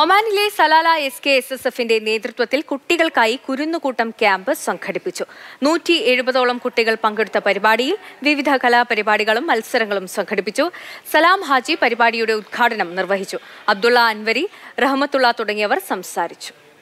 ഒമാനിലെ Salalah S K S S എഫിന്റെ നേതൃത്വത്തിൽ കുട്ടികൾക്കായി കുരുന്നുകൂട്ടം ക്യാമ്പ് സംഘടിപ്പിച്ചു നൂറ്റി എഴുപതോളം കുട്ടികൾ പങ്കെടുത്ത പരിപാടിയിൽ വിവിധ കലാപരിപാടികളും മത്സരങ്ങളും സംഘടിപ്പിച്ചു സലാം ഹാജി പരിപാടിയുടെ ഉദ്ഘാടനം നിർവഹിച്ചു അബ്ദുള്ള അൻവരി റഹമത്തുള്ള തുടങ്ങിയവർ സംസാരിച്ചു